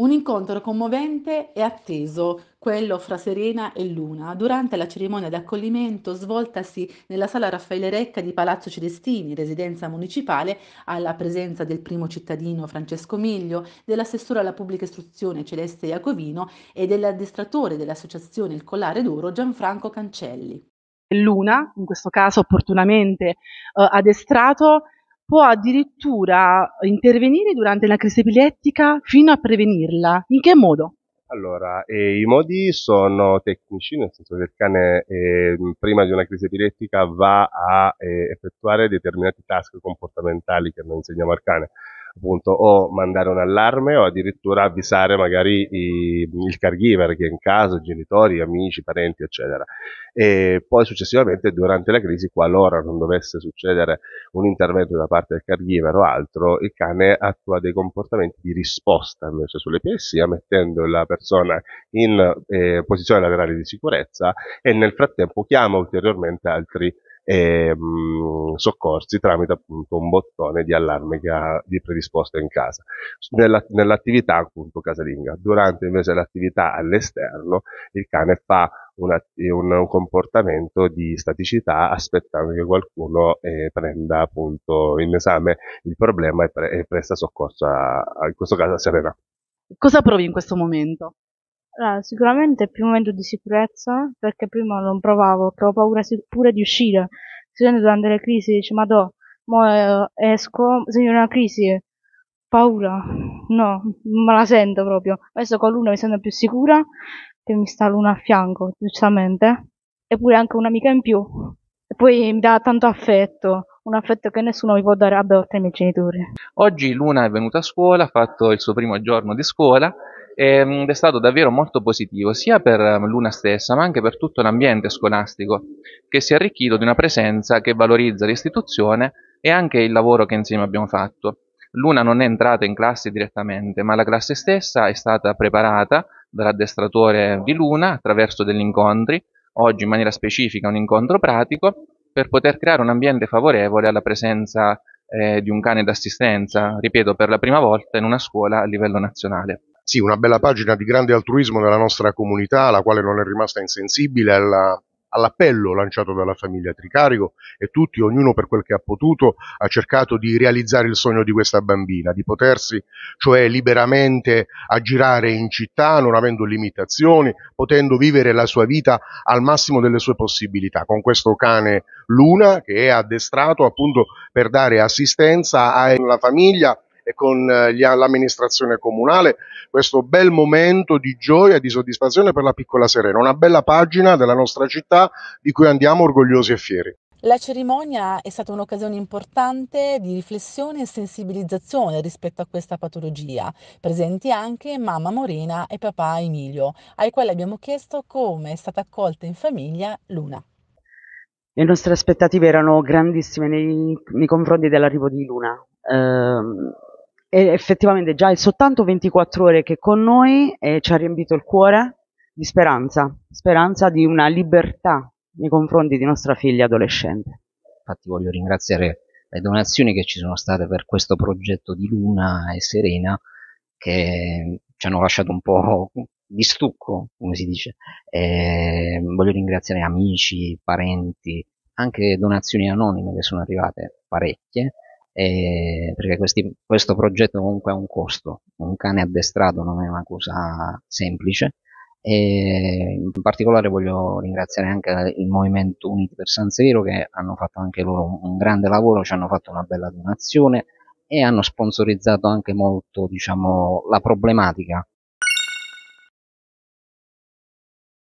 Un incontro commovente e atteso, quello fra Serena e Luna, durante la cerimonia d'accoglimento svoltasi nella sala Raffaele Recca di Palazzo Celestini, residenza municipale, alla presenza del primo cittadino Francesco Miglio, dell'assessore alla pubblica istruzione Celeste Iacovino e dell'addestratore dell'associazione Il Collare d'Oro Gianfranco Cancelli. Luna, in questo caso opportunamente eh, addestrato, può addirittura intervenire durante la crisi epilettica fino a prevenirla. In che modo? Allora, eh, i modi sono tecnici, nel senso che il cane eh, prima di una crisi epilettica va a eh, effettuare determinati task comportamentali che noi insegniamo al cane appunto o mandare un allarme o addirittura avvisare magari i, il caregiver che è in casa, genitori, amici, parenti, eccetera. E poi successivamente durante la crisi, qualora non dovesse succedere un intervento da parte del caregiver o altro, il cane attua dei comportamenti di risposta invece sull'epilessia, mettendo la persona in eh, posizione laterale di sicurezza e nel frattempo chiama ulteriormente altri e, ehm, soccorsi tramite appunto un bottone di allarme che ha di predisposto in casa, Nella, nell'attività appunto casalinga. Durante invece l'attività all'esterno il cane fa una, un, un, comportamento di staticità aspettando che qualcuno eh, prenda appunto in esame il problema e, pre- e presta soccorso a, a, in questo caso a Serena. Cosa provi in questo momento? Allora, sicuramente è più un momento di sicurezza, perché prima non provavo, che avevo paura pure di uscire. Sicuramente durante le crisi dici, ma do, mo eh, esco, se in una crisi, paura, no, non me la sento proprio. Adesso con l'una mi sento più sicura, che mi sta l'una a fianco, giustamente. Eppure anche un'amica in più. E poi mi dà tanto affetto, un affetto che nessuno mi può dare, vabbè, oltre i miei genitori. Oggi Luna è venuta a scuola, ha fatto il suo primo giorno di scuola Ehm, ed è stato davvero molto positivo sia per ehm, Luna stessa ma anche per tutto l'ambiente scolastico che si è arricchito di una presenza che valorizza l'istituzione e anche il lavoro che insieme abbiamo fatto. Luna non è entrata in classe direttamente ma la classe stessa è stata preparata dall'addestratore di Luna attraverso degli incontri, oggi in maniera specifica un incontro pratico per poter creare un ambiente favorevole alla presenza eh, di un cane d'assistenza, ripeto, per la prima volta in una scuola a livello nazionale sì, una bella pagina di grande altruismo nella nostra comunità, la quale non è rimasta insensibile alla, all'appello lanciato dalla famiglia Tricarico e tutti, ognuno per quel che ha potuto, ha cercato di realizzare il sogno di questa bambina, di potersi cioè liberamente aggirare in città non avendo limitazioni, potendo vivere la sua vita al massimo delle sue possibilità, con questo cane Luna che è addestrato appunto per dare assistenza alla famiglia e con eh, l'amministrazione comunale questo bel momento di gioia e di soddisfazione per la piccola Serena, una bella pagina della nostra città di cui andiamo orgogliosi e fieri. La cerimonia è stata un'occasione importante di riflessione e sensibilizzazione rispetto a questa patologia, presenti anche mamma Morena e papà Emilio, ai quali abbiamo chiesto come è stata accolta in famiglia Luna. Le nostre aspettative erano grandissime nei, nei confronti dell'arrivo di Luna. Eh, e effettivamente già il soltanto 24 ore che con noi eh, ci ha riempito il cuore di speranza, speranza di una libertà nei confronti di nostra figlia adolescente. Infatti voglio ringraziare le donazioni che ci sono state per questo progetto di Luna e Serena che ci hanno lasciato un po' di stucco, come si dice. Eh, voglio ringraziare amici, parenti, anche donazioni anonime che sono arrivate parecchie eh, perché questi, questo progetto comunque ha un costo, un cane addestrato non è una cosa semplice. E in particolare voglio ringraziare anche il Movimento Uniti per San Severo che hanno fatto anche loro un grande lavoro, ci hanno fatto una bella donazione e hanno sponsorizzato anche molto diciamo, la problematica